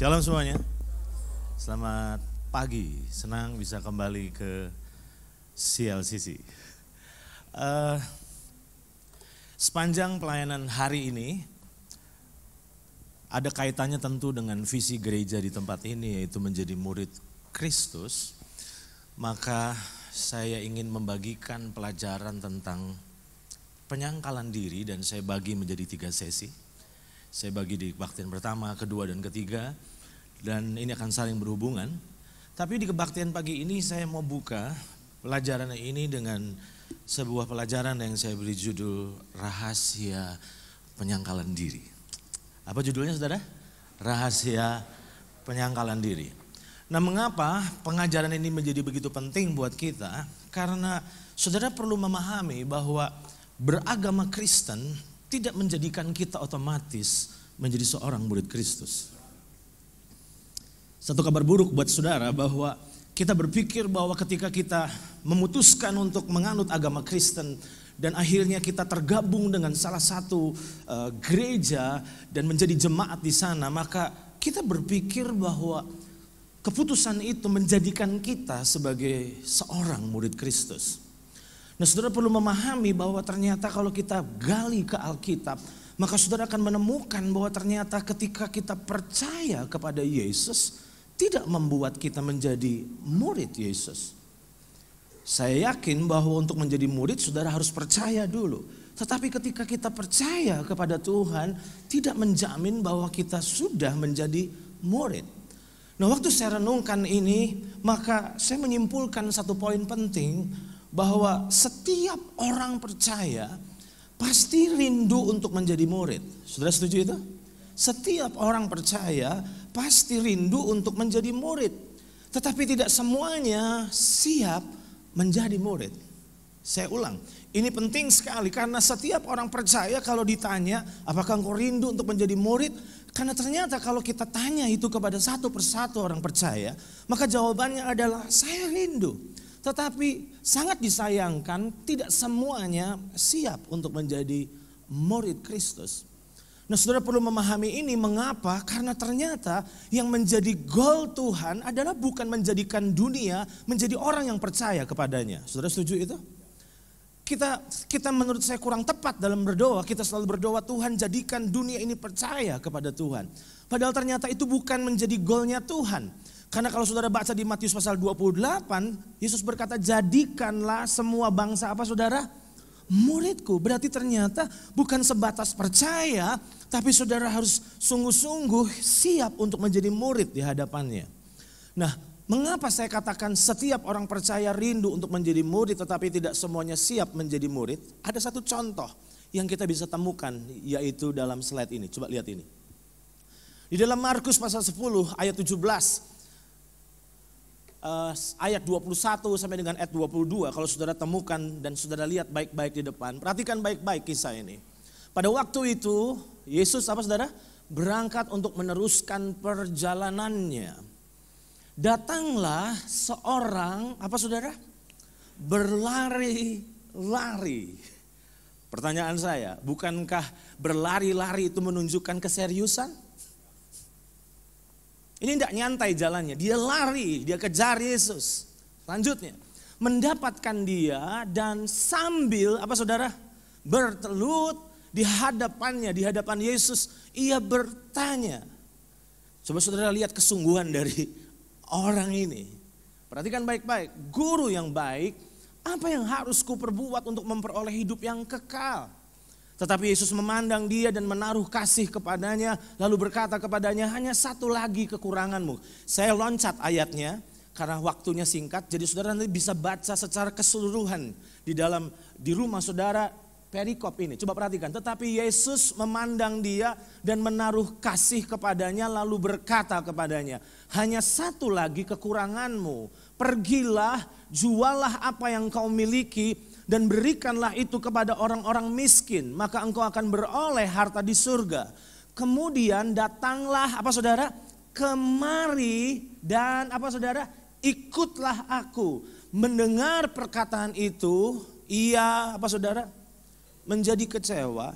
Shalom semuanya. Selamat pagi. Senang bisa kembali ke CLCC. Uh, eh, sepanjang pelayanan hari ini ada kaitannya tentu dengan visi gereja di tempat ini yaitu menjadi murid Kristus. Maka saya ingin membagikan pelajaran tentang penyangkalan diri dan saya bagi menjadi tiga sesi saya bagi di kebaktian pertama, kedua, dan ketiga. Dan ini akan saling berhubungan. Tapi di kebaktian pagi ini saya mau buka pelajaran ini dengan sebuah pelajaran yang saya beri judul Rahasia Penyangkalan Diri. Apa judulnya saudara? Rahasia Penyangkalan Diri. Nah, mengapa pengajaran ini menjadi begitu penting buat kita? Karena saudara perlu memahami bahwa beragama Kristen tidak menjadikan kita otomatis menjadi seorang murid Kristus. Satu kabar buruk buat saudara bahwa kita berpikir bahwa ketika kita memutuskan untuk menganut agama Kristen dan akhirnya kita tergabung dengan salah satu e, gereja dan menjadi jemaat di sana, maka kita berpikir bahwa keputusan itu menjadikan kita sebagai seorang murid Kristus. Nah saudara perlu memahami bahwa ternyata kalau kita gali ke Alkitab, maka saudara akan menemukan bahwa ternyata ketika kita percaya kepada Yesus, tidak membuat kita menjadi murid Yesus. Saya yakin bahwa untuk menjadi murid saudara harus percaya dulu. Tetapi ketika kita percaya kepada Tuhan, tidak menjamin bahwa kita sudah menjadi murid. Nah, waktu saya renungkan ini, maka saya menyimpulkan satu poin penting bahwa setiap orang percaya pasti rindu untuk menjadi murid. Saudara setuju itu? Setiap orang percaya pasti rindu untuk menjadi murid. Tetapi tidak semuanya siap menjadi murid. Saya ulang, ini penting sekali karena setiap orang percaya kalau ditanya apakah engkau rindu untuk menjadi murid? Karena ternyata kalau kita tanya itu kepada satu persatu orang percaya, maka jawabannya adalah saya rindu. Tetapi sangat disayangkan tidak semuanya siap untuk menjadi murid Kristus. Nah saudara perlu memahami ini mengapa? Karena ternyata yang menjadi goal Tuhan adalah bukan menjadikan dunia menjadi orang yang percaya kepadanya. Saudara setuju itu? Kita kita menurut saya kurang tepat dalam berdoa. Kita selalu berdoa Tuhan jadikan dunia ini percaya kepada Tuhan. Padahal ternyata itu bukan menjadi goalnya Tuhan. Karena kalau saudara baca di Matius pasal 28, Yesus berkata, jadikanlah semua bangsa apa saudara? Muridku. Berarti ternyata bukan sebatas percaya, tapi saudara harus sungguh-sungguh siap untuk menjadi murid di hadapannya. Nah, mengapa saya katakan setiap orang percaya rindu untuk menjadi murid tetapi tidak semuanya siap menjadi murid? Ada satu contoh yang kita bisa temukan yaitu dalam slide ini. Coba lihat ini. Di dalam Markus pasal 10 ayat 17 uh, ayat 21 sampai dengan ayat 22 kalau saudara temukan dan saudara lihat baik-baik di depan. Perhatikan baik-baik kisah ini. Pada waktu itu Yesus apa saudara? Berangkat untuk meneruskan perjalanannya. Datanglah seorang apa saudara? Berlari-lari. Pertanyaan saya, bukankah berlari-lari itu menunjukkan keseriusan? Ini tidak nyantai jalannya, dia lari, dia kejar Yesus. Lanjutnya, mendapatkan dia dan sambil apa saudara? Bertelut di hadapannya, di hadapan Yesus, ia bertanya. Coba saudara lihat kesungguhan dari orang ini. Perhatikan baik-baik, guru yang baik, apa yang harus perbuat untuk memperoleh hidup yang kekal? Tetapi Yesus memandang dia dan menaruh kasih kepadanya, lalu berkata kepadanya, "Hanya satu lagi kekuranganmu." Saya loncat ayatnya karena waktunya singkat, jadi saudara nanti bisa baca secara keseluruhan di dalam di rumah saudara perikop ini. Coba perhatikan, tetapi Yesus memandang dia dan menaruh kasih kepadanya, lalu berkata kepadanya, "Hanya satu lagi kekuranganmu. Pergilah, jualah apa yang kau miliki." dan berikanlah itu kepada orang-orang miskin, maka engkau akan beroleh harta di surga. Kemudian datanglah apa saudara? Kemari dan apa saudara? Ikutlah aku. Mendengar perkataan itu, ia apa saudara? Menjadi kecewa,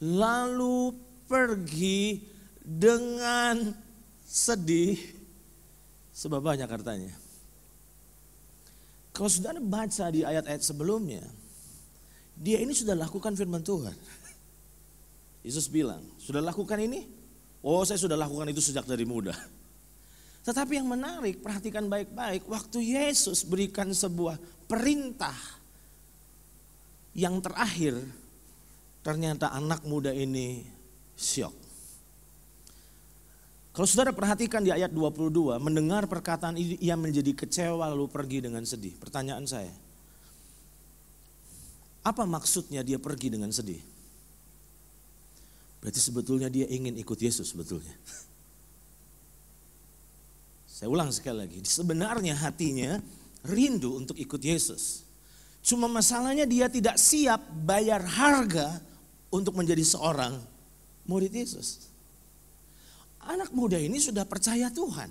lalu pergi dengan sedih sebab banyak hartanya. Kalau sudah ada baca di ayat-ayat sebelumnya, dia ini sudah lakukan firman Tuhan. Yesus bilang, sudah lakukan ini? Oh saya sudah lakukan itu sejak dari muda. Tetapi yang menarik, perhatikan baik-baik, waktu Yesus berikan sebuah perintah yang terakhir, ternyata anak muda ini syok. Kalau saudara perhatikan di ayat 22, mendengar perkataan ini ia menjadi kecewa lalu pergi dengan sedih. Pertanyaan saya, apa maksudnya dia pergi dengan sedih? Berarti sebetulnya dia ingin ikut Yesus sebetulnya. Saya ulang sekali lagi, sebenarnya hatinya rindu untuk ikut Yesus. Cuma masalahnya dia tidak siap bayar harga untuk menjadi seorang murid Yesus anak muda ini sudah percaya Tuhan.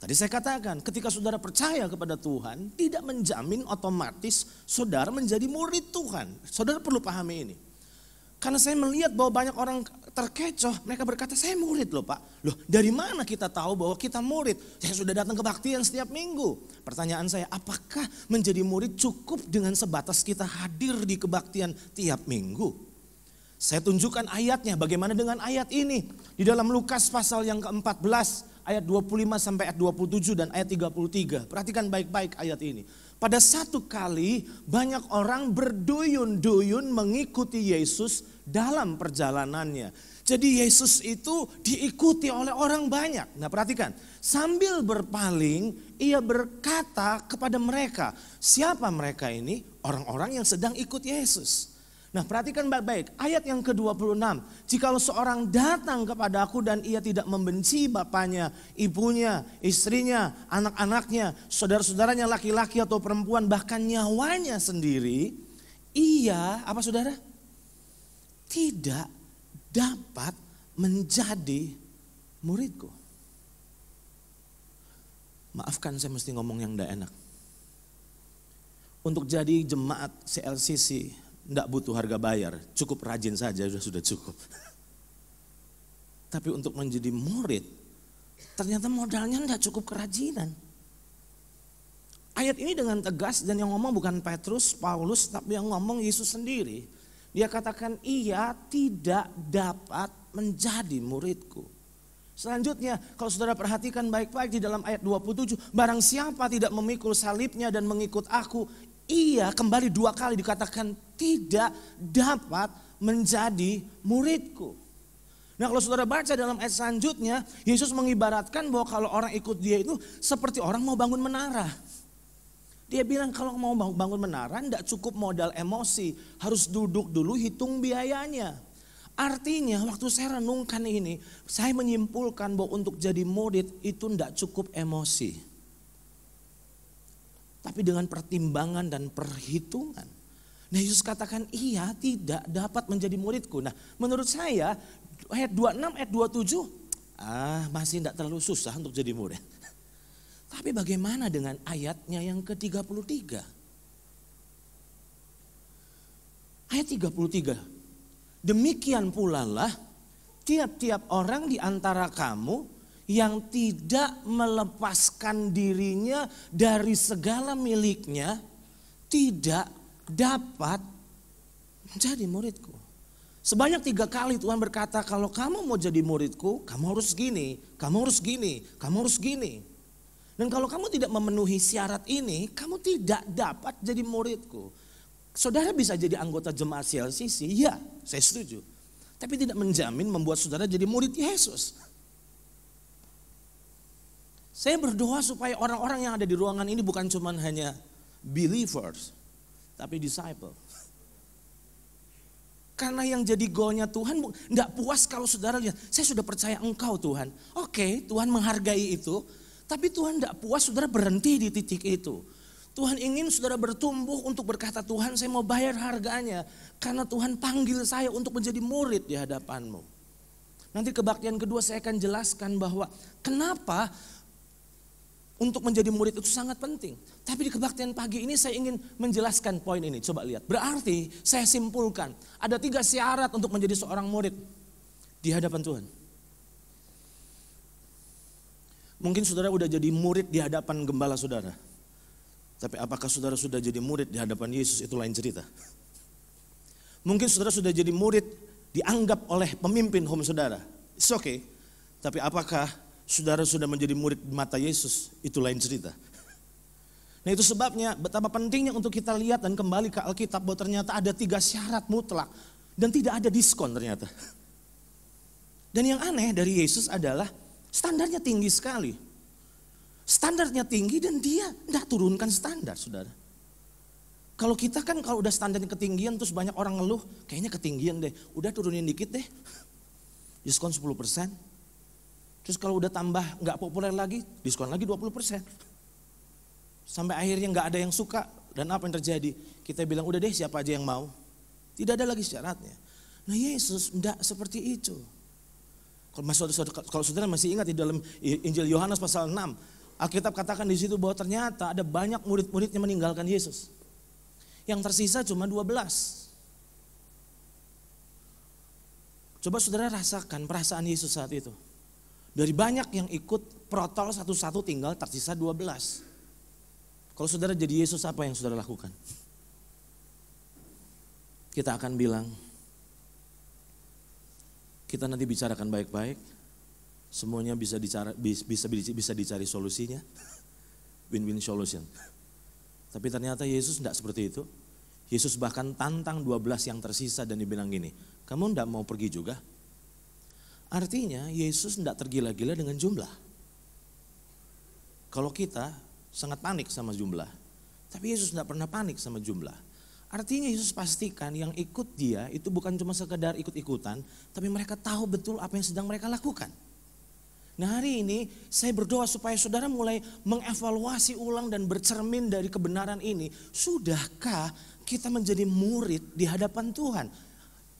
Tadi saya katakan, ketika saudara percaya kepada Tuhan, tidak menjamin otomatis saudara menjadi murid Tuhan. Saudara perlu pahami ini. Karena saya melihat bahwa banyak orang terkecoh, mereka berkata, saya murid loh pak. Loh dari mana kita tahu bahwa kita murid? Saya sudah datang ke baktian setiap minggu. Pertanyaan saya, apakah menjadi murid cukup dengan sebatas kita hadir di kebaktian tiap minggu? Saya tunjukkan ayatnya, bagaimana dengan ayat ini. Di dalam Lukas pasal yang ke-14, ayat 25 sampai ayat 27 dan ayat 33. Perhatikan baik-baik ayat ini. Pada satu kali banyak orang berduyun-duyun mengikuti Yesus dalam perjalanannya. Jadi Yesus itu diikuti oleh orang banyak. Nah perhatikan, sambil berpaling ia berkata kepada mereka, siapa mereka ini? Orang-orang yang sedang ikut Yesus. Nah perhatikan baik-baik ayat yang ke-26. Jikalau seorang datang kepada aku dan ia tidak membenci bapaknya, ibunya, istrinya, anak-anaknya, saudara-saudaranya laki-laki atau perempuan bahkan nyawanya sendiri. Ia apa saudara? Tidak dapat menjadi muridku. Maafkan saya mesti ngomong yang tidak enak. Untuk jadi jemaat CLCC tidak butuh harga bayar, cukup rajin saja sudah sudah cukup. Tapi untuk menjadi murid, ternyata modalnya tidak cukup kerajinan. Ayat ini dengan tegas dan yang ngomong bukan Petrus, Paulus, tapi yang ngomong Yesus sendiri. Dia katakan, ia tidak dapat menjadi muridku. Selanjutnya, kalau saudara perhatikan baik-baik di dalam ayat 27, barang siapa tidak memikul salibnya dan mengikut aku, ia kembali dua kali dikatakan tidak dapat menjadi muridku. Nah kalau saudara baca dalam ayat selanjutnya, Yesus mengibaratkan bahwa kalau orang ikut dia itu seperti orang mau bangun menara. Dia bilang kalau mau bangun menara tidak cukup modal emosi, harus duduk dulu hitung biayanya. Artinya waktu saya renungkan ini, saya menyimpulkan bahwa untuk jadi murid itu tidak cukup emosi. Tapi dengan pertimbangan dan perhitungan. Nah Yesus katakan ia tidak dapat menjadi muridku. Nah menurut saya ayat 26 ayat 27 ah masih tidak terlalu susah untuk jadi murid. Tapi bagaimana dengan ayatnya yang ke-33? Ayat 33. Demikian pula lah tiap-tiap orang di antara kamu yang tidak melepaskan dirinya dari segala miliknya tidak dapat menjadi muridku. Sebanyak tiga kali Tuhan berkata, kalau kamu mau jadi muridku, kamu harus gini, kamu harus gini, kamu harus gini. Dan kalau kamu tidak memenuhi syarat ini, kamu tidak dapat jadi muridku. Saudara bisa jadi anggota jemaat CLCC, ya saya setuju. Tapi tidak menjamin membuat saudara jadi murid Yesus. Saya berdoa supaya orang-orang yang ada di ruangan ini bukan cuma hanya believers, tapi disciple. Karena yang jadi goalnya Tuhan tidak puas kalau saudara lihat, saya sudah percaya engkau Tuhan. Oke, Tuhan menghargai itu, tapi Tuhan tidak puas saudara berhenti di titik itu. Tuhan ingin saudara bertumbuh untuk berkata Tuhan saya mau bayar harganya. Karena Tuhan panggil saya untuk menjadi murid di hadapanmu. Nanti kebaktian kedua saya akan jelaskan bahwa kenapa untuk menjadi murid itu sangat penting. Tapi di kebaktian pagi ini saya ingin menjelaskan poin ini. Coba lihat. Berarti saya simpulkan. Ada tiga syarat untuk menjadi seorang murid di hadapan Tuhan. Mungkin saudara sudah jadi murid di hadapan gembala saudara. Tapi apakah saudara sudah jadi murid di hadapan Yesus itu lain cerita. Mungkin saudara sudah jadi murid dianggap oleh pemimpin home saudara. It's okay. Tapi apakah saudara sudah menjadi murid mata Yesus, itu lain cerita. Nah itu sebabnya betapa pentingnya untuk kita lihat dan kembali ke Alkitab bahwa ternyata ada tiga syarat mutlak dan tidak ada diskon ternyata. Dan yang aneh dari Yesus adalah standarnya tinggi sekali. Standarnya tinggi dan dia tidak turunkan standar saudara. Kalau kita kan kalau udah standarnya ketinggian terus banyak orang ngeluh, kayaknya ketinggian deh, udah turunin dikit deh. Diskon 10 persen, Terus kalau udah tambah nggak populer lagi, diskon lagi 20 persen. Sampai akhirnya nggak ada yang suka. Dan apa yang terjadi? Kita bilang udah deh siapa aja yang mau. Tidak ada lagi syaratnya. Nah Yesus tidak seperti itu. Kalau, saudara masih ingat di dalam Injil Yohanes pasal 6. Alkitab katakan di situ bahwa ternyata ada banyak murid muridnya meninggalkan Yesus. Yang tersisa cuma 12. Coba saudara rasakan perasaan Yesus saat itu. Dari banyak yang ikut protol satu-satu tinggal tersisa 12. Kalau saudara jadi Yesus apa yang saudara lakukan? Kita akan bilang, kita nanti bicarakan baik-baik, semuanya bisa bisa, bisa bisa dicari solusinya, win-win solution. Tapi ternyata Yesus tidak seperti itu. Yesus bahkan tantang 12 yang tersisa dan dibilang gini, kamu tidak mau pergi juga? Artinya Yesus tidak tergila-gila dengan jumlah. Kalau kita sangat panik sama jumlah. Tapi Yesus tidak pernah panik sama jumlah. Artinya Yesus pastikan yang ikut dia itu bukan cuma sekedar ikut-ikutan, tapi mereka tahu betul apa yang sedang mereka lakukan. Nah hari ini saya berdoa supaya saudara mulai mengevaluasi ulang dan bercermin dari kebenaran ini. Sudahkah kita menjadi murid di hadapan Tuhan?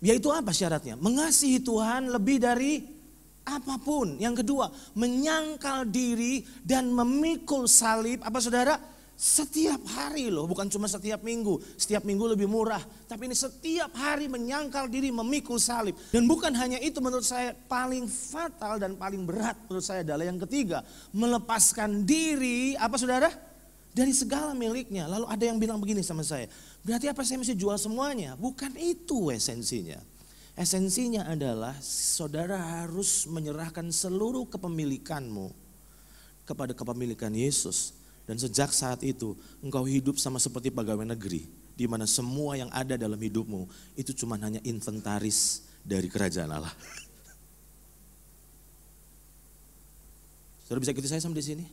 Yaitu apa syaratnya? Mengasihi Tuhan lebih dari apapun. Yang kedua, menyangkal diri dan memikul salib. Apa saudara? Setiap hari loh, bukan cuma setiap minggu. Setiap minggu lebih murah. Tapi ini setiap hari menyangkal diri, memikul salib. Dan bukan hanya itu menurut saya paling fatal dan paling berat menurut saya adalah yang ketiga. Melepaskan diri, apa saudara? Dari segala miliknya. Lalu ada yang bilang begini sama saya Berarti apa saya mesti jual semuanya? Bukan itu esensinya. Esensinya adalah saudara harus menyerahkan seluruh kepemilikanmu kepada kepemilikan Yesus. Dan sejak saat itu engkau hidup sama seperti pegawai negeri. di mana semua yang ada dalam hidupmu itu cuma hanya inventaris dari kerajaan Allah. Saudara bisa gitu saya sampai di sini?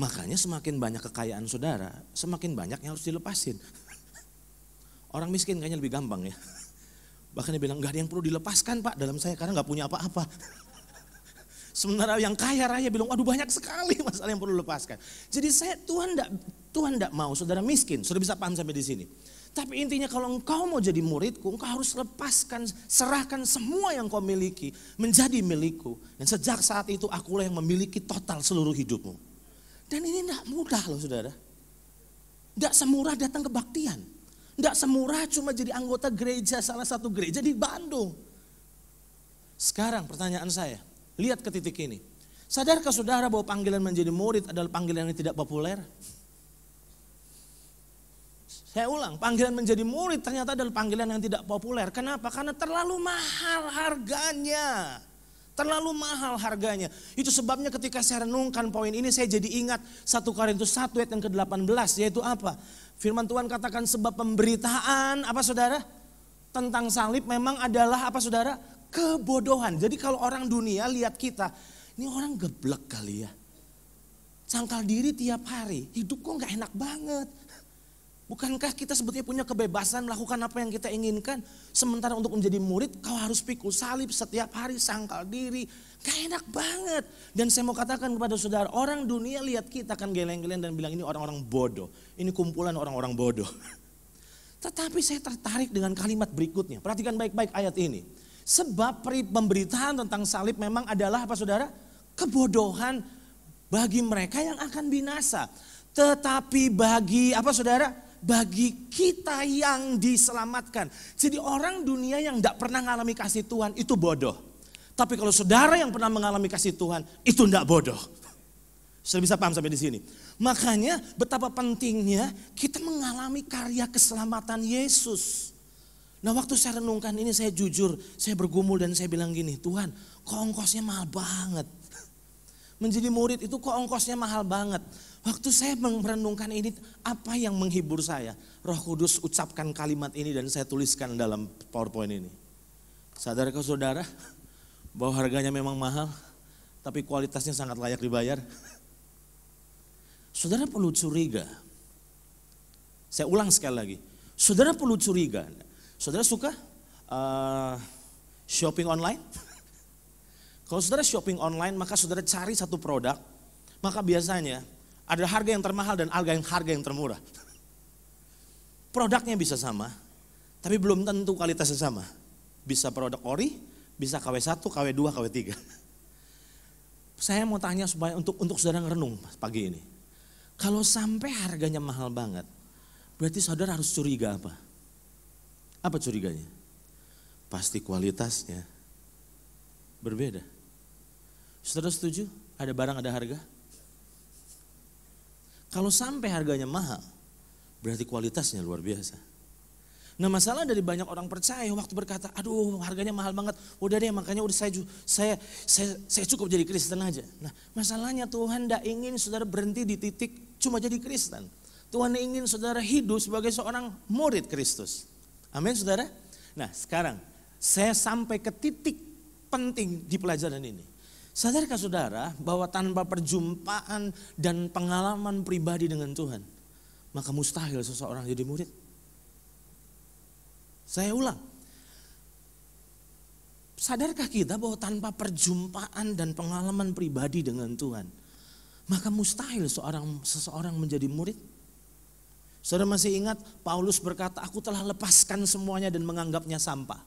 Makanya semakin banyak kekayaan saudara, semakin banyak yang harus dilepasin. Orang miskin kayaknya lebih gampang ya. Bahkan dia bilang, gak ada yang perlu dilepaskan pak dalam saya karena gak punya apa-apa. Sementara yang kaya raya bilang, aduh banyak sekali masalah yang perlu dilepaskan. Jadi saya Tuhan tidak Tuhan tidak mau saudara miskin. Sudah bisa paham sampai di sini. Tapi intinya kalau engkau mau jadi muridku, engkau harus lepaskan, serahkan semua yang kau miliki menjadi milikku. Dan sejak saat itu akulah yang memiliki total seluruh hidupmu. Dan ini tidak mudah loh saudara. Tidak semurah datang kebaktian. Tidak semurah cuma jadi anggota gereja, salah satu gereja di Bandung. Sekarang pertanyaan saya, lihat ke titik ini. Sadarkah saudara bahwa panggilan menjadi murid adalah panggilan yang tidak populer? Saya ulang, panggilan menjadi murid ternyata adalah panggilan yang tidak populer. Kenapa? Karena terlalu mahal harganya. Terlalu mahal harganya. Itu sebabnya ketika saya renungkan poin ini saya jadi ingat 1 Korintus satu ayat yang ke-18 yaitu apa? Firman Tuhan katakan sebab pemberitaan apa saudara? Tentang salib memang adalah apa saudara? Kebodohan. Jadi kalau orang dunia lihat kita, ini orang geblek kali ya. Cangkal diri tiap hari, hidup kok nggak enak banget. Bukankah kita sebetulnya punya kebebasan melakukan apa yang kita inginkan? Sementara untuk menjadi murid, kau harus pikul salib setiap hari, sangkal diri. Gak enak banget. Dan saya mau katakan kepada saudara, orang dunia lihat kita kan geleng-geleng dan bilang ini orang-orang bodoh. Ini kumpulan orang-orang bodoh. Tetapi saya tertarik dengan kalimat berikutnya. Perhatikan baik-baik ayat ini. Sebab pemberitaan tentang salib memang adalah apa saudara? Kebodohan bagi mereka yang akan binasa. Tetapi bagi apa saudara? bagi kita yang diselamatkan. Jadi orang dunia yang tidak pernah mengalami kasih Tuhan itu bodoh. Tapi kalau saudara yang pernah mengalami kasih Tuhan itu tidak bodoh. Saya bisa paham sampai di sini. Makanya betapa pentingnya kita mengalami karya keselamatan Yesus. Nah waktu saya renungkan ini saya jujur, saya bergumul dan saya bilang gini, Tuhan kongkosnya mahal banget. Menjadi murid itu kok ongkosnya mahal banget. Waktu saya merenungkan ini, apa yang menghibur saya? Roh Kudus ucapkan kalimat ini dan saya tuliskan dalam PowerPoint ini. sadar Sadarkah saudara bahwa harganya memang mahal, tapi kualitasnya sangat layak dibayar? Saudara perlu curiga. Saya ulang sekali lagi. Saudara perlu curiga. Saudara suka uh, shopping online? Kalau saudara shopping online, maka saudara cari satu produk, maka biasanya ada harga yang termahal dan harga yang harga yang termurah. Produknya bisa sama, tapi belum tentu kualitasnya sama. Bisa produk ori, bisa KW1, KW2, KW3. Saya mau tanya supaya untuk untuk saudara ngerenung pagi ini. Kalau sampai harganya mahal banget, berarti saudara harus curiga apa? Apa curiganya? Pasti kualitasnya berbeda. Saudara setuju? Ada barang, ada harga? Kalau sampai harganya mahal, berarti kualitasnya luar biasa. Nah masalah dari banyak orang percaya waktu berkata, aduh harganya mahal banget, udah deh makanya udah saya saya saya, saya cukup jadi Kristen aja. Nah masalahnya Tuhan tidak ingin saudara berhenti di titik cuma jadi Kristen. Tuhan ingin saudara hidup sebagai seorang murid Kristus. Amin saudara? Nah sekarang saya sampai ke titik penting di pelajaran ini. Sadarkah saudara bahwa tanpa perjumpaan dan pengalaman pribadi dengan Tuhan, maka mustahil seseorang jadi murid? Saya ulang. Sadarkah kita bahwa tanpa perjumpaan dan pengalaman pribadi dengan Tuhan, maka mustahil seorang seseorang menjadi murid? Saudara masih ingat Paulus berkata, "Aku telah lepaskan semuanya dan menganggapnya sampah."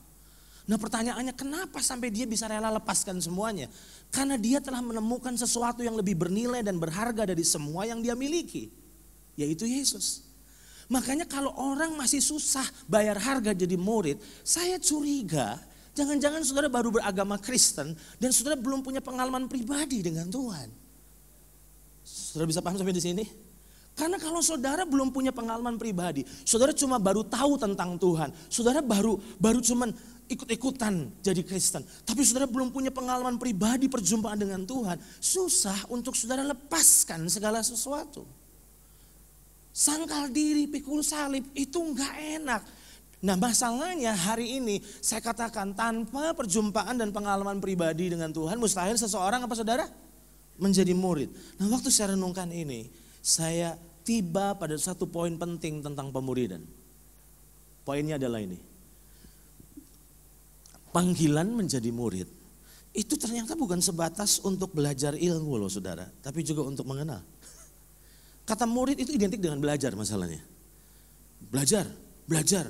Nah pertanyaannya kenapa sampai dia bisa rela lepaskan semuanya? Karena dia telah menemukan sesuatu yang lebih bernilai dan berharga dari semua yang dia miliki. Yaitu Yesus. Makanya kalau orang masih susah bayar harga jadi murid, saya curiga jangan-jangan saudara baru beragama Kristen dan saudara belum punya pengalaman pribadi dengan Tuhan. Saudara bisa paham sampai di sini? Karena kalau saudara belum punya pengalaman pribadi, saudara cuma baru tahu tentang Tuhan, saudara baru baru cuman ikut-ikutan jadi Kristen. Tapi saudara belum punya pengalaman pribadi perjumpaan dengan Tuhan. Susah untuk saudara lepaskan segala sesuatu. Sangkal diri, pikul salib itu nggak enak. Nah masalahnya hari ini saya katakan tanpa perjumpaan dan pengalaman pribadi dengan Tuhan. Mustahil seseorang apa saudara? Menjadi murid. Nah waktu saya renungkan ini saya tiba pada satu poin penting tentang pemuridan. Poinnya adalah ini panggilan menjadi murid itu ternyata bukan sebatas untuk belajar ilmu loh saudara, tapi juga untuk mengenal. Kata murid itu identik dengan belajar masalahnya. Belajar, belajar,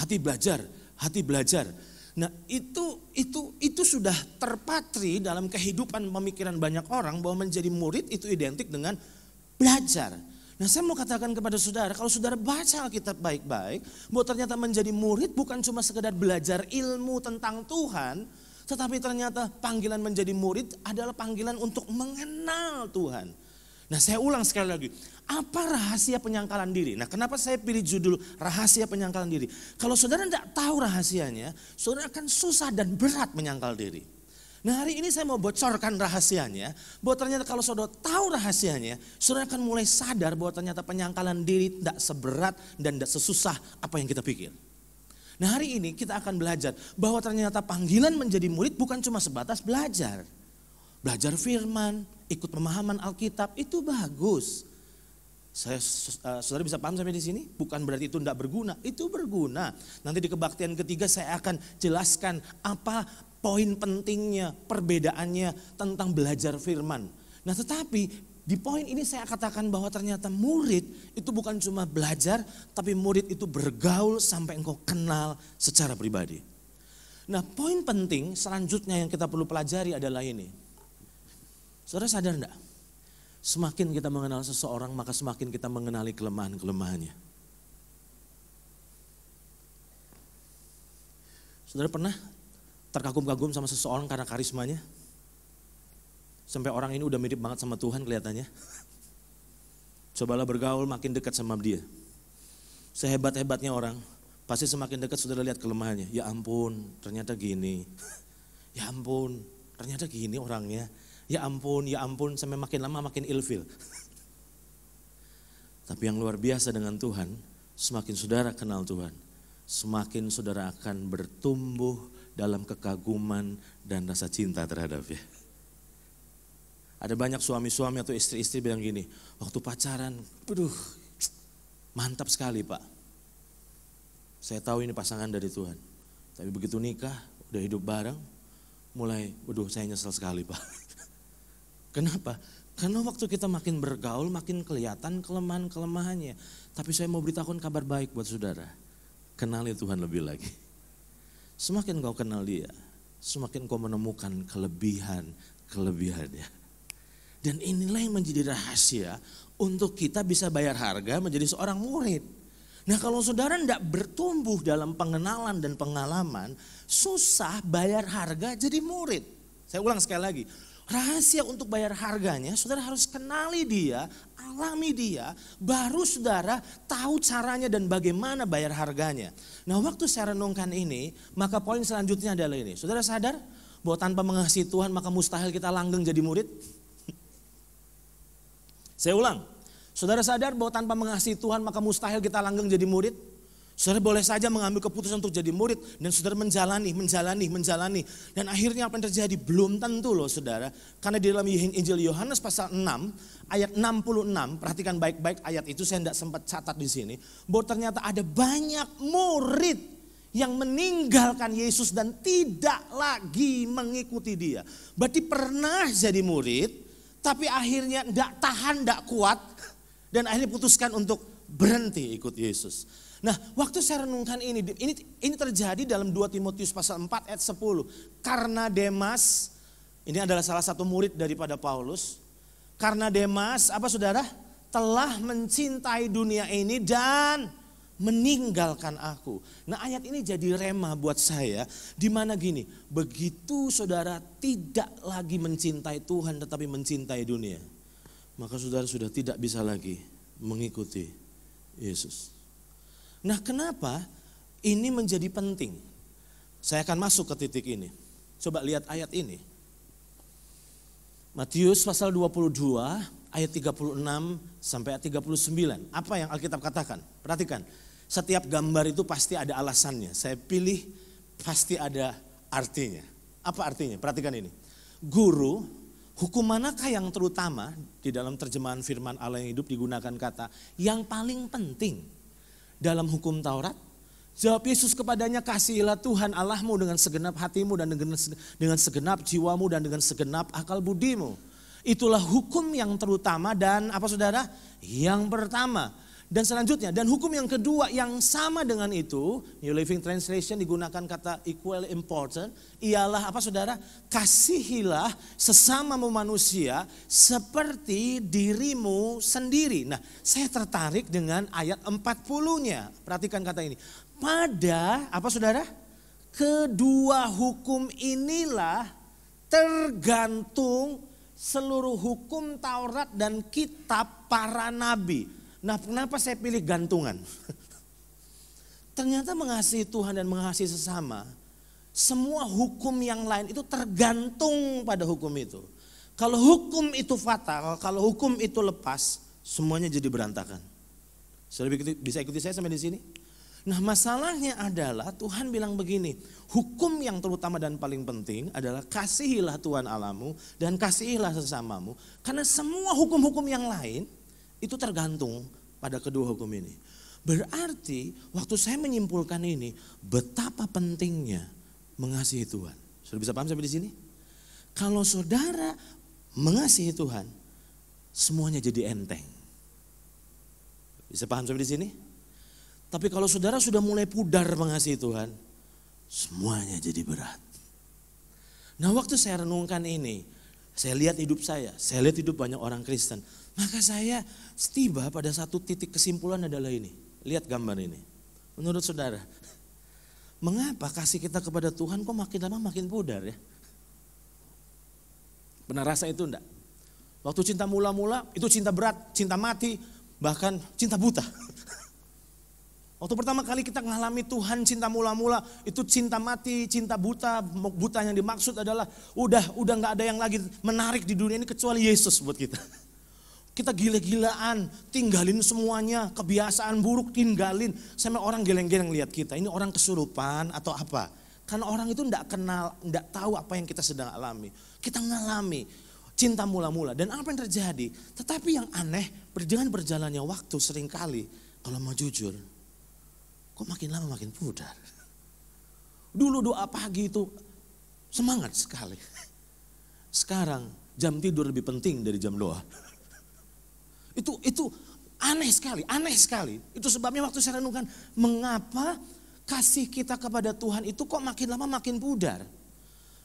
hati belajar, hati belajar. Nah, itu itu itu sudah terpatri dalam kehidupan pemikiran banyak orang bahwa menjadi murid itu identik dengan belajar. Nah saya mau katakan kepada saudara, kalau saudara baca Alkitab baik-baik, bahwa ternyata menjadi murid bukan cuma sekedar belajar ilmu tentang Tuhan, tetapi ternyata panggilan menjadi murid adalah panggilan untuk mengenal Tuhan. Nah saya ulang sekali lagi, apa rahasia penyangkalan diri? Nah kenapa saya pilih judul rahasia penyangkalan diri? Kalau saudara tidak tahu rahasianya, saudara akan susah dan berat menyangkal diri. Nah hari ini saya mau bocorkan rahasianya. Bahwa ternyata kalau saudara tahu rahasianya, saudara akan mulai sadar bahwa ternyata penyangkalan diri tidak seberat dan tidak sesusah apa yang kita pikir. Nah hari ini kita akan belajar bahwa ternyata panggilan menjadi murid bukan cuma sebatas belajar. Belajar firman, ikut pemahaman Alkitab itu bagus. Saya eh, saudara bisa paham sampai di sini? Bukan berarti itu tidak berguna, itu berguna. Nanti di kebaktian ketiga saya akan jelaskan apa poin pentingnya, perbedaannya tentang belajar firman. Nah tetapi di poin ini saya katakan bahwa ternyata murid itu bukan cuma belajar, tapi murid itu bergaul sampai engkau kenal secara pribadi. Nah poin penting selanjutnya yang kita perlu pelajari adalah ini. Saudara sadar enggak? Semakin kita mengenal seseorang maka semakin kita mengenali kelemahan-kelemahannya. Saudara pernah terkagum-kagum sama seseorang karena karismanya? Sampai orang ini udah mirip banget sama Tuhan kelihatannya. Cobalah bergaul makin dekat sama dia. Sehebat-hebatnya orang, pasti semakin dekat sudah lihat kelemahannya. Ya ampun, ternyata gini. Ya ampun, ternyata gini orangnya. Ya ampun, ya ampun, sampai makin lama makin ilfil. Tapi yang luar biasa dengan Tuhan, semakin saudara kenal Tuhan, semakin saudara akan bertumbuh dalam kekaguman dan rasa cinta terhadapnya. Ada banyak suami-suami atau istri-istri bilang gini, waktu pacaran, aduh, mantap sekali pak. Saya tahu ini pasangan dari Tuhan. Tapi begitu nikah, udah hidup bareng, mulai, aduh saya nyesel sekali pak. Kenapa? Karena waktu kita makin bergaul, makin kelihatan kelemahan-kelemahannya. Tapi saya mau beritahukan kabar baik buat saudara. Kenali Tuhan lebih lagi. Semakin kau kenal dia, semakin kau menemukan kelebihan-kelebihannya. Dan inilah yang menjadi rahasia untuk kita bisa bayar harga menjadi seorang murid. Nah kalau saudara tidak bertumbuh dalam pengenalan dan pengalaman, susah bayar harga jadi murid. Saya ulang sekali lagi, rahasia untuk bayar harganya, saudara harus kenali dia, alami dia, baru saudara tahu caranya dan bagaimana bayar harganya. Nah, waktu saya renungkan ini, maka poin selanjutnya adalah ini. Saudara sadar bahwa tanpa mengasihi Tuhan maka mustahil kita langgeng jadi murid? saya ulang. Saudara sadar bahwa tanpa mengasihi Tuhan maka mustahil kita langgeng jadi murid? Saudara boleh saja mengambil keputusan untuk jadi murid dan saudara menjalani, menjalani, menjalani. Dan akhirnya apa yang terjadi? Belum tentu loh saudara. Karena di dalam Injil Yohanes pasal 6 ayat 66, perhatikan baik-baik ayat itu saya tidak sempat catat di sini. Bahwa ternyata ada banyak murid yang meninggalkan Yesus dan tidak lagi mengikuti dia. Berarti pernah jadi murid tapi akhirnya tidak tahan, tidak kuat. Dan akhirnya putuskan untuk berhenti ikut Yesus. Nah, waktu saya renungkan ini, ini ini terjadi dalam 2 Timotius pasal 4 ayat 10. Karena Demas ini adalah salah satu murid daripada Paulus. Karena Demas apa Saudara? telah mencintai dunia ini dan meninggalkan aku. Nah, ayat ini jadi remah buat saya di mana gini, begitu Saudara tidak lagi mencintai Tuhan tetapi mencintai dunia, maka Saudara sudah tidak bisa lagi mengikuti Yesus. Nah, kenapa ini menjadi penting? Saya akan masuk ke titik ini. Coba lihat ayat ini. Matius pasal 22 ayat 36 sampai 39. Apa yang Alkitab katakan? Perhatikan. Setiap gambar itu pasti ada alasannya. Saya pilih pasti ada artinya. Apa artinya? Perhatikan ini. Guru, hukum manakah yang terutama di dalam terjemahan firman Allah yang hidup digunakan kata yang paling penting? dalam hukum Taurat? Jawab Yesus kepadanya, kasihilah Tuhan Allahmu dengan segenap hatimu dan dengan, segenap jiwamu dan dengan segenap akal budimu. Itulah hukum yang terutama dan apa saudara? Yang pertama, dan selanjutnya, dan hukum yang kedua yang sama dengan itu, New Living Translation digunakan kata equal important, ialah apa saudara? Kasihilah sesamamu manusia seperti dirimu sendiri. Nah, saya tertarik dengan ayat 40-nya. Perhatikan kata ini. Pada, apa saudara? Kedua hukum inilah tergantung seluruh hukum Taurat dan kitab para nabi Nah, kenapa saya pilih gantungan? Ternyata mengasihi Tuhan dan mengasihi sesama, semua hukum yang lain itu tergantung pada hukum itu. Kalau hukum itu fatal, kalau hukum itu lepas, semuanya jadi berantakan. bisa ikuti saya sampai di sini? Nah masalahnya adalah Tuhan bilang begini, hukum yang terutama dan paling penting adalah kasihilah Tuhan alamu dan kasihilah sesamamu. Karena semua hukum-hukum yang lain itu tergantung pada kedua hukum ini. Berarti waktu saya menyimpulkan ini betapa pentingnya mengasihi Tuhan. Sudah bisa paham sampai di sini? Kalau saudara mengasihi Tuhan, semuanya jadi enteng. Bisa paham sampai di sini? Tapi kalau saudara sudah mulai pudar mengasihi Tuhan, semuanya jadi berat. Nah waktu saya renungkan ini, saya lihat hidup saya, saya lihat hidup banyak orang Kristen. Maka saya setiba pada satu titik kesimpulan adalah ini. Lihat gambar ini. Menurut saudara, mengapa kasih kita kepada Tuhan kok makin lama makin pudar ya? Pernah rasa itu enggak? Waktu cinta mula-mula itu cinta berat, cinta mati, bahkan cinta buta. Waktu pertama kali kita mengalami Tuhan cinta mula-mula itu cinta mati, cinta buta. Buta yang dimaksud adalah udah udah nggak ada yang lagi menarik di dunia ini kecuali Yesus buat kita. Kita gila-gilaan, tinggalin semuanya, kebiasaan buruk tinggalin. Sampai orang geleng-geleng lihat kita, ini orang kesurupan atau apa. Karena orang itu tidak kenal, tidak tahu apa yang kita sedang alami. Kita ngalami cinta mula-mula dan apa yang terjadi. Tetapi yang aneh, dengan berjalannya waktu seringkali, kalau mau jujur, kok makin lama makin pudar. Dulu doa pagi itu semangat sekali. Sekarang jam tidur lebih penting dari jam doa. Itu itu aneh sekali, aneh sekali. Itu sebabnya waktu saya renungkan, mengapa kasih kita kepada Tuhan itu kok makin lama makin pudar?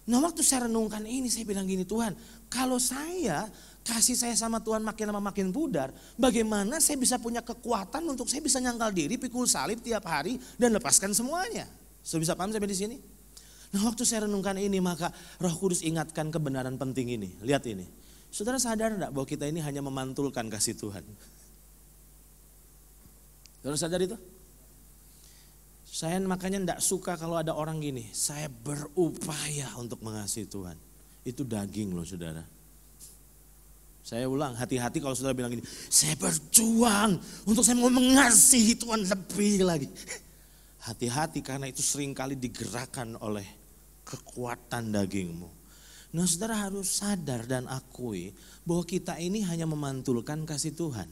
Nah waktu saya renungkan ini saya bilang gini Tuhan, kalau saya kasih saya sama Tuhan makin lama makin pudar, bagaimana saya bisa punya kekuatan untuk saya bisa nyangkal diri, pikul salib tiap hari dan lepaskan semuanya? Sudah bisa paham sampai di sini? Nah waktu saya renungkan ini maka roh kudus ingatkan kebenaran penting ini. Lihat ini. Saudara sadar tidak bahwa kita ini hanya memantulkan kasih Tuhan? Saudara sadar itu? Saya makanya tidak suka kalau ada orang gini. Saya berupaya untuk mengasihi Tuhan. Itu daging loh saudara. Saya ulang, hati-hati kalau saudara bilang gini, saya berjuang untuk saya mau mengasihi Tuhan lebih lagi. Hati-hati karena itu seringkali digerakkan oleh kekuatan dagingmu. Nah saudara harus sadar dan akui bahwa kita ini hanya memantulkan kasih Tuhan.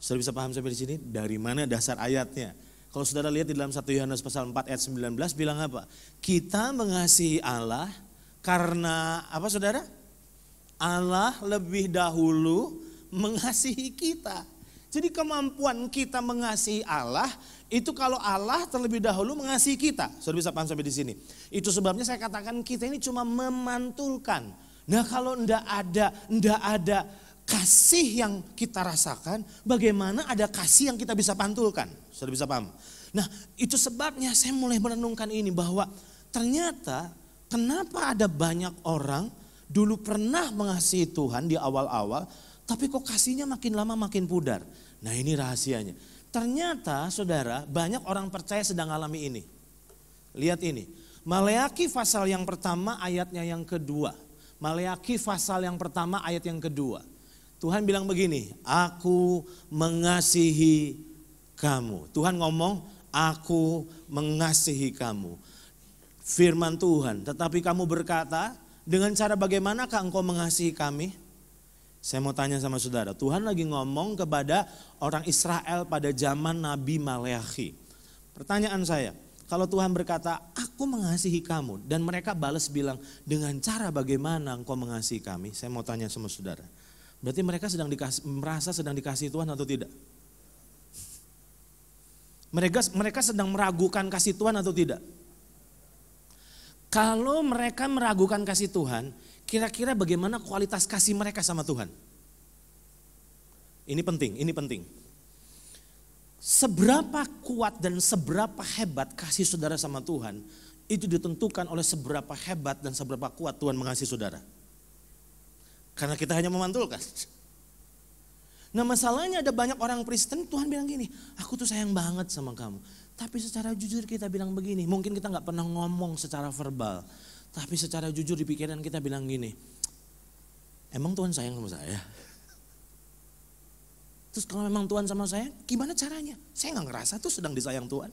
Saudara bisa paham sampai di sini? Dari mana dasar ayatnya? Kalau saudara lihat di dalam 1 Yohanes pasal 4 ayat 19 bilang apa? Kita mengasihi Allah karena apa saudara? Allah lebih dahulu mengasihi kita. Jadi kemampuan kita mengasihi Allah itu kalau Allah terlebih dahulu mengasihi kita. Sudah bisa paham sampai di sini. Itu sebabnya saya katakan kita ini cuma memantulkan. Nah kalau ndak ada, ndak ada kasih yang kita rasakan, bagaimana ada kasih yang kita bisa pantulkan? Sudah bisa paham? Nah itu sebabnya saya mulai merenungkan ini bahwa ternyata kenapa ada banyak orang dulu pernah mengasihi Tuhan di awal-awal, tapi kok kasihnya makin lama makin pudar. Nah ini rahasianya. Ternyata saudara banyak orang percaya sedang alami ini. Lihat ini. Maleaki pasal yang pertama ayatnya yang kedua. Maleaki pasal yang pertama ayat yang kedua. Tuhan bilang begini, aku mengasihi kamu. Tuhan ngomong, aku mengasihi kamu. Firman Tuhan, tetapi kamu berkata, dengan cara bagaimanakah engkau mengasihi kami? Saya mau tanya sama saudara, Tuhan lagi ngomong kepada orang Israel pada zaman Nabi Maleakhi. Pertanyaan saya, kalau Tuhan berkata, aku mengasihi kamu, dan mereka balas bilang, dengan cara bagaimana engkau mengasihi kami, saya mau tanya sama saudara. Berarti mereka sedang dikasih, merasa sedang dikasih Tuhan atau tidak? Mereka, mereka sedang meragukan kasih Tuhan atau tidak? Kalau mereka meragukan kasih Tuhan, Kira-kira bagaimana kualitas kasih mereka sama Tuhan? Ini penting, ini penting. Seberapa kuat dan seberapa hebat kasih saudara sama Tuhan itu ditentukan oleh seberapa hebat dan seberapa kuat Tuhan mengasihi saudara. Karena kita hanya memantulkan. Nah masalahnya ada banyak orang Kristen Tuhan bilang gini, aku tuh sayang banget sama kamu. Tapi secara jujur kita bilang begini, mungkin kita nggak pernah ngomong secara verbal. Tapi secara jujur di pikiran kita bilang gini, emang Tuhan sayang sama saya? Terus kalau memang Tuhan sama saya, gimana caranya? Saya nggak ngerasa tuh sedang disayang Tuhan.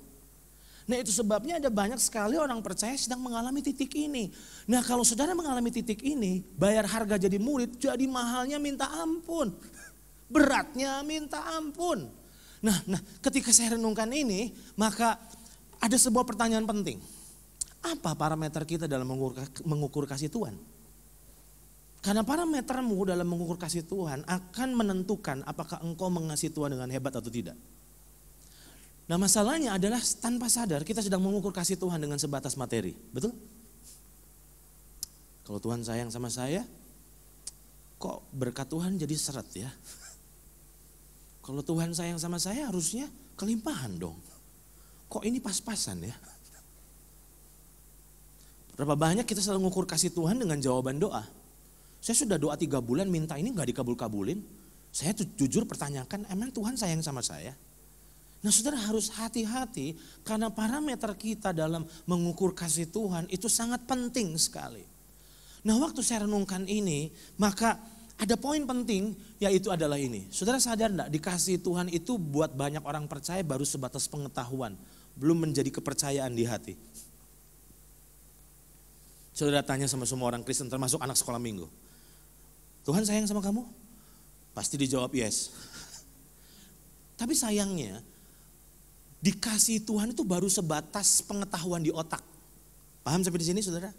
Nah itu sebabnya ada banyak sekali orang percaya sedang mengalami titik ini. Nah kalau saudara mengalami titik ini, bayar harga jadi murid, jadi mahalnya minta ampun. Beratnya minta ampun. Nah, nah ketika saya renungkan ini, maka ada sebuah pertanyaan penting. Apa parameter kita dalam mengukur, mengukur kasih Tuhan? Karena parametermu dalam mengukur kasih Tuhan akan menentukan apakah engkau mengasihi Tuhan dengan hebat atau tidak. Nah masalahnya adalah tanpa sadar kita sedang mengukur kasih Tuhan dengan sebatas materi, betul? Kalau Tuhan sayang sama saya, kok berkat Tuhan jadi seret ya? Kalau Tuhan sayang sama saya harusnya kelimpahan dong. Kok ini pas-pasan ya? Berapa banyak kita selalu mengukur kasih Tuhan dengan jawaban doa. Saya sudah doa tiga bulan minta ini nggak dikabul-kabulin. Saya jujur pertanyakan, emang Tuhan sayang sama saya? Nah saudara harus hati-hati karena parameter kita dalam mengukur kasih Tuhan itu sangat penting sekali. Nah waktu saya renungkan ini maka ada poin penting yaitu adalah ini. Saudara sadar enggak dikasih Tuhan itu buat banyak orang percaya baru sebatas pengetahuan. Belum menjadi kepercayaan di hati. Saudara tanya sama semua orang Kristen, termasuk anak sekolah minggu. Tuhan sayang sama kamu? Pasti dijawab yes. Tapi sayangnya, dikasih Tuhan itu baru sebatas pengetahuan di otak. Paham sampai di sini saudara?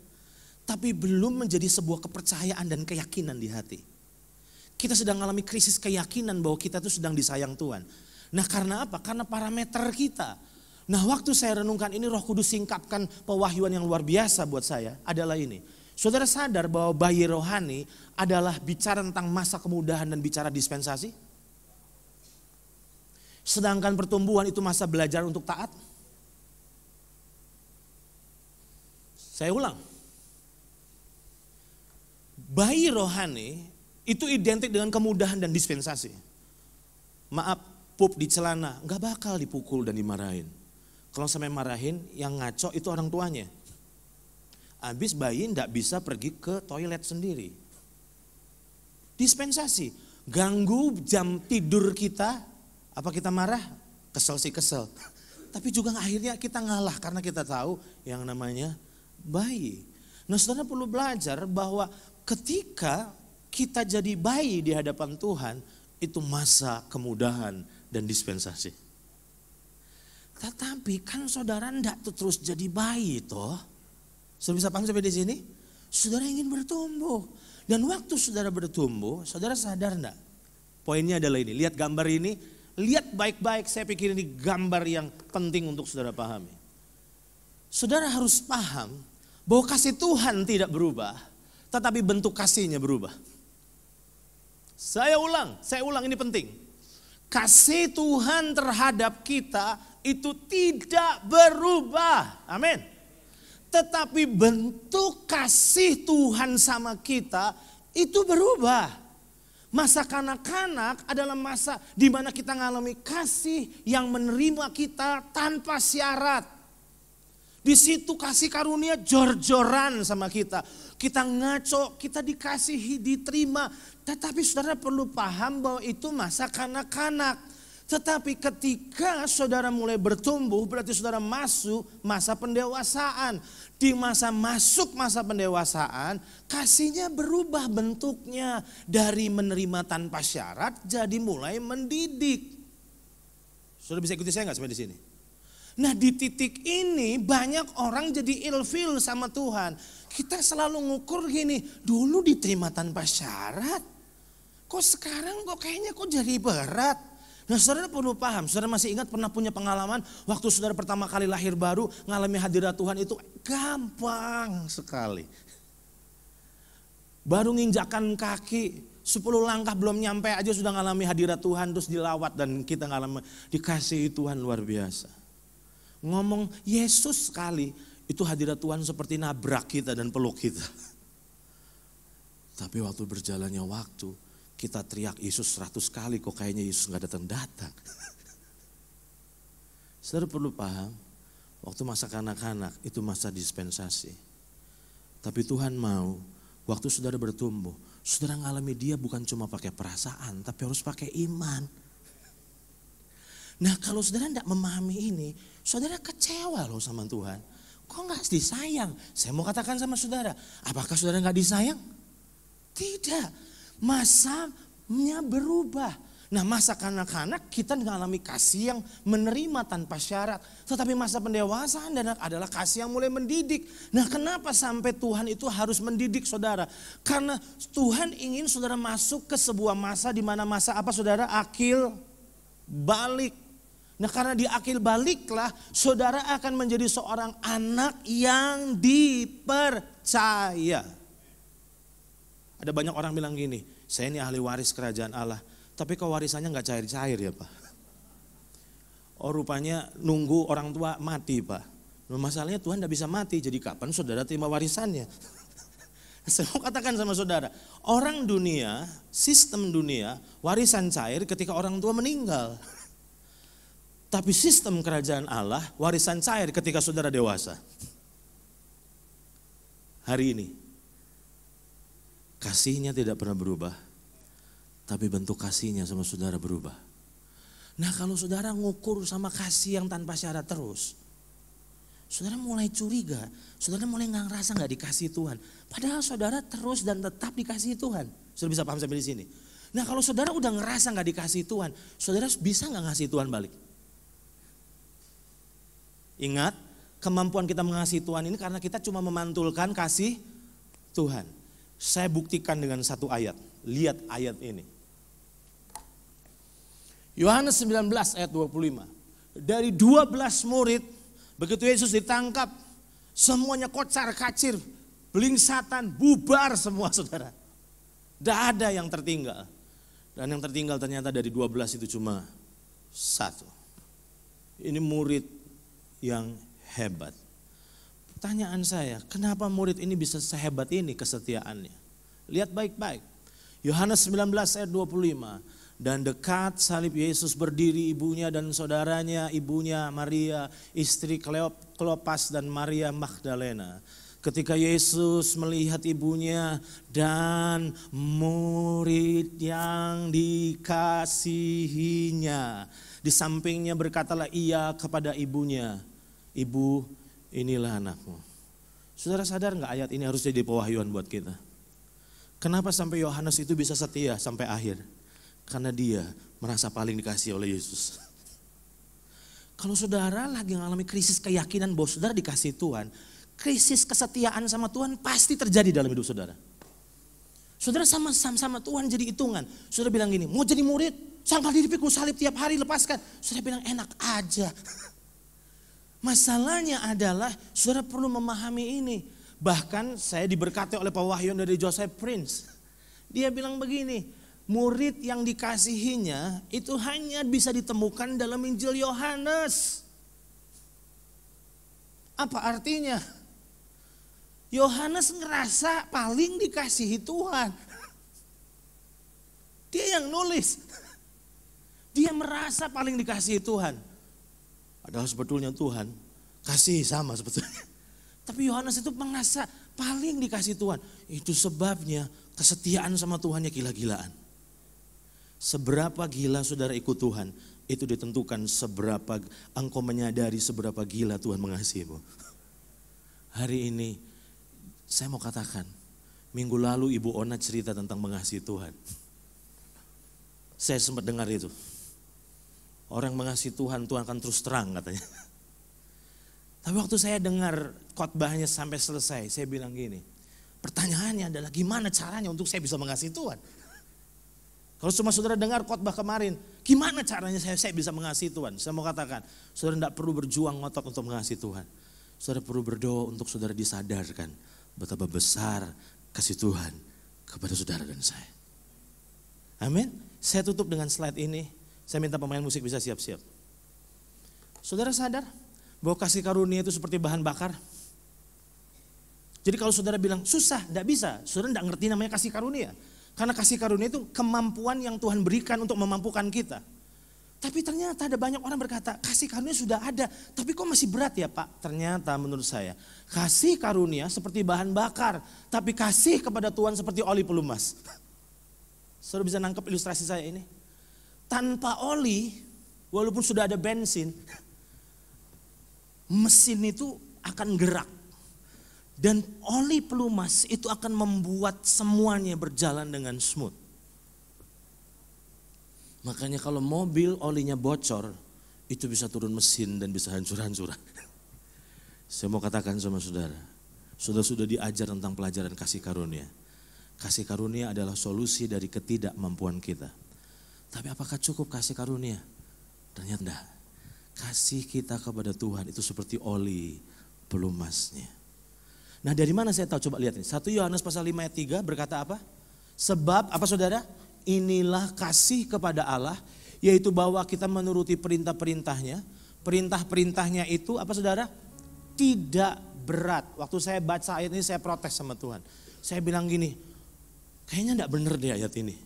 Tapi belum menjadi sebuah kepercayaan dan keyakinan di hati. Kita sedang mengalami krisis keyakinan bahwa kita itu sedang disayang Tuhan. Nah karena apa? Karena parameter kita Nah waktu saya renungkan ini roh kudus singkapkan pewahyuan yang luar biasa buat saya adalah ini. Saudara sadar bahwa bayi rohani adalah bicara tentang masa kemudahan dan bicara dispensasi? Sedangkan pertumbuhan itu masa belajar untuk taat? Saya ulang. Bayi rohani itu identik dengan kemudahan dan dispensasi. Maaf, pup di celana, nggak bakal dipukul dan dimarahin kalau sampai marahin, yang ngaco itu orang tuanya. Habis bayi tidak bisa pergi ke toilet sendiri. Dispensasi, ganggu jam tidur kita, apa kita marah? Kesel sih kesel. Tapi juga akhirnya kita ngalah karena kita tahu yang namanya bayi. Nah saudara perlu belajar bahwa ketika kita jadi bayi di hadapan Tuhan, itu masa kemudahan dan dispensasi. Tetapi kan saudara ndak terus jadi bayi toh. Sudah bisa paham sampai di sini? Saudara ingin bertumbuh. Dan waktu saudara bertumbuh, saudara sadar ndak? Poinnya adalah ini, lihat gambar ini, lihat baik-baik. Saya pikir ini gambar yang penting untuk saudara pahami. Saudara harus paham bahwa kasih Tuhan tidak berubah, tetapi bentuk kasihnya berubah. Saya ulang, saya ulang ini penting. Kasih Tuhan terhadap kita itu tidak berubah. Amin. Tetapi bentuk kasih Tuhan sama kita itu berubah. Masa kanak-kanak adalah masa di mana kita mengalami kasih yang menerima kita tanpa syarat. Di situ kasih karunia jor-joran sama kita. Kita ngaco, kita dikasihi, diterima. Tetapi saudara perlu paham bahwa itu masa kanak-kanak tetapi ketika saudara mulai bertumbuh berarti saudara masuk masa pendewasaan. Di masa masuk masa pendewasaan, kasihnya berubah bentuknya dari menerima tanpa syarat jadi mulai mendidik. Sudah bisa ikuti saya nggak sampai di sini? Nah di titik ini banyak orang jadi ilfil sama Tuhan. Kita selalu ngukur gini, dulu diterima tanpa syarat. Kok sekarang kok kayaknya kok jadi berat Nah saudara perlu paham, saudara masih ingat pernah punya pengalaman waktu saudara pertama kali lahir baru ngalami hadirat Tuhan itu gampang sekali. Baru nginjakan kaki, 10 langkah belum nyampe aja sudah ngalami hadirat Tuhan terus dilawat dan kita ngalami dikasih Tuhan luar biasa. Ngomong Yesus sekali itu hadirat Tuhan seperti nabrak kita dan peluk kita. Tapi waktu berjalannya waktu, kita teriak Yesus seratus kali kok kayaknya Yesus nggak datang-datang. Saudara perlu paham, waktu masa kanak-kanak itu masa dispensasi. Tapi Tuhan mau, waktu saudara bertumbuh, saudara ngalami dia bukan cuma pakai perasaan, tapi harus pakai iman. Nah kalau saudara tidak memahami ini, saudara kecewa loh sama Tuhan. Kok nggak disayang? Saya mau katakan sama saudara, apakah saudara nggak disayang? Tidak masanya berubah. Nah masa kanak-kanak kita mengalami kasih yang menerima tanpa syarat. Tetapi masa pendewasaan dan adalah kasih yang mulai mendidik. Nah kenapa sampai Tuhan itu harus mendidik saudara? Karena Tuhan ingin saudara masuk ke sebuah masa di mana masa apa saudara? Akil balik. Nah karena di akil baliklah saudara akan menjadi seorang anak yang dipercaya. Ada banyak orang bilang gini, saya ini ahli waris kerajaan Allah, tapi kok warisannya nggak cair-cair ya Pak? Oh rupanya nunggu orang tua mati Pak. Nah, masalahnya Tuhan tidak bisa mati, jadi kapan saudara terima warisannya? saya mau katakan sama saudara, orang dunia, sistem dunia, warisan cair ketika orang tua meninggal. Tapi sistem kerajaan Allah, warisan cair ketika saudara dewasa. Hari ini, Kasihnya tidak pernah berubah, tapi bentuk kasihnya sama saudara berubah. Nah kalau saudara ngukur sama kasih yang tanpa syarat terus, saudara mulai curiga, saudara mulai nggak ngerasa nggak dikasih Tuhan. Padahal saudara terus dan tetap dikasih Tuhan. Sudah bisa paham sampai di sini. Nah kalau saudara udah ngerasa nggak dikasih Tuhan, saudara bisa nggak ngasih Tuhan balik? Ingat, kemampuan kita mengasihi Tuhan ini karena kita cuma memantulkan kasih Tuhan. Saya buktikan dengan satu ayat. Lihat ayat ini. Yohanes 19 ayat 25. Dari 12 murid, begitu Yesus ditangkap, semuanya kocar kacir, belingsatan, bubar semua saudara. Tidak ada yang tertinggal. Dan yang tertinggal ternyata dari 12 itu cuma satu. Ini murid yang hebat. Pertanyaan saya, kenapa murid ini bisa sehebat ini kesetiaannya? Lihat baik-baik. Yohanes 19 ayat 25. Dan dekat salib Yesus berdiri ibunya dan saudaranya, ibunya Maria, istri Kleopas dan Maria Magdalena. Ketika Yesus melihat ibunya dan murid yang dikasihinya, di sampingnya berkatalah ia kepada ibunya, "Ibu, inilah anakmu. Saudara sadar nggak ayat ini harus jadi pewahyuan buat kita? Kenapa sampai Yohanes itu bisa setia sampai akhir? Karena dia merasa paling dikasih oleh Yesus. Kalau saudara lagi mengalami krisis keyakinan bahwa saudara dikasih Tuhan, krisis kesetiaan sama Tuhan pasti terjadi dalam hidup saudara. Saudara sama sama, sama Tuhan jadi hitungan. Saudara bilang gini, mau jadi murid, sangkal diri pikul salib tiap hari lepaskan. Saudara bilang enak aja. Masalahnya adalah saudara perlu memahami ini. Bahkan saya diberkati oleh Pak Wahyu dari Joseph Prince. Dia bilang begini, murid yang dikasihinya itu hanya bisa ditemukan dalam Injil Yohanes. Apa artinya? Yohanes ngerasa paling dikasihi Tuhan. Dia yang nulis. Dia merasa paling dikasihi Tuhan adalah sebetulnya Tuhan kasih sama sebetulnya. Tapi Yohanes itu mengasa paling dikasih Tuhan. Itu sebabnya kesetiaan sama Tuhannya gila-gilaan. Seberapa gila saudara ikut Tuhan, itu ditentukan seberapa engkau menyadari seberapa gila Tuhan mengasihimu. Hari ini saya mau katakan, minggu lalu Ibu Ona cerita tentang mengasihi Tuhan. Saya sempat dengar itu orang mengasihi Tuhan, Tuhan akan terus terang katanya. Tapi waktu saya dengar khotbahnya sampai selesai, saya bilang gini, pertanyaannya adalah gimana caranya untuk saya bisa mengasihi Tuhan? Kalau cuma saudara dengar khotbah kemarin, gimana caranya saya, saya bisa mengasihi Tuhan? Saya mau katakan, saudara tidak perlu berjuang ngotot untuk mengasihi Tuhan. Saudara perlu berdoa untuk saudara disadarkan betapa besar kasih Tuhan kepada saudara dan saya. Amin. Saya tutup dengan slide ini. Saya minta pemain musik bisa siap-siap. Saudara sadar bahwa kasih karunia itu seperti bahan bakar. Jadi kalau saudara bilang susah, tidak bisa, saudara tidak ngerti namanya kasih karunia. Karena kasih karunia itu kemampuan yang Tuhan berikan untuk memampukan kita. Tapi ternyata ada banyak orang berkata, kasih karunia sudah ada, tapi kok masih berat ya Pak? Ternyata menurut saya, kasih karunia seperti bahan bakar, tapi kasih kepada Tuhan seperti oli pelumas. Saudara bisa nangkep ilustrasi saya ini? tanpa oli, walaupun sudah ada bensin, mesin itu akan gerak. Dan oli pelumas itu akan membuat semuanya berjalan dengan smooth. Makanya kalau mobil olinya bocor, itu bisa turun mesin dan bisa hancur-hancuran. Saya mau katakan sama saudara, saudara sudah diajar tentang pelajaran kasih karunia. Kasih karunia adalah solusi dari ketidakmampuan kita. Tapi apakah cukup kasih karunia? Ternyata tidak. Kasih kita kepada Tuhan itu seperti oli pelumasnya. Nah dari mana saya tahu? Coba lihat ini. 1 Yohanes pasal 5 ayat 3 berkata apa? Sebab apa saudara? Inilah kasih kepada Allah yaitu bahwa kita menuruti perintah-perintahnya. Perintah-perintahnya itu apa saudara? Tidak berat. Waktu saya baca ayat ini saya protes sama Tuhan. Saya bilang gini, kayaknya tidak benar deh ayat ini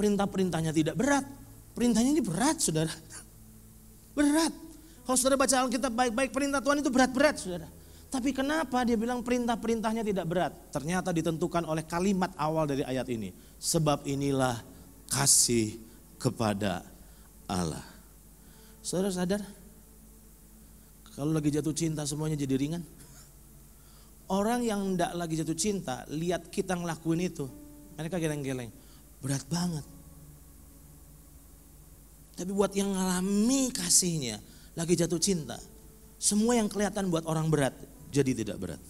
Perintah-perintahnya tidak berat. Perintahnya ini berat, saudara. Berat. Kalau saudara baca Alkitab baik-baik, perintah Tuhan itu berat-berat, saudara. Tapi kenapa dia bilang perintah-perintahnya tidak berat? Ternyata ditentukan oleh kalimat awal dari ayat ini. Sebab inilah kasih kepada Allah. Saudara sadar? Kalau lagi jatuh cinta semuanya jadi ringan. Orang yang tidak lagi jatuh cinta, lihat kita ngelakuin itu. Mereka geleng-geleng. Berat banget. Tapi buat yang ngalami kasihnya, lagi jatuh cinta, semua yang kelihatan buat orang berat jadi tidak berat.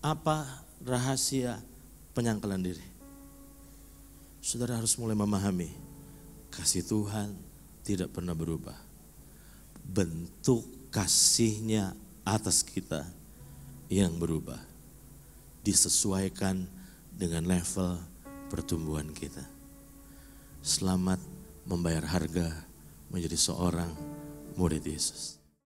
Apa rahasia penyangkalan diri? Saudara harus mulai memahami kasih Tuhan tidak pernah berubah. Bentuk kasihnya atas kita yang berubah disesuaikan dengan level pertumbuhan kita. Selamat membayar harga menjadi seorang murid Yesus.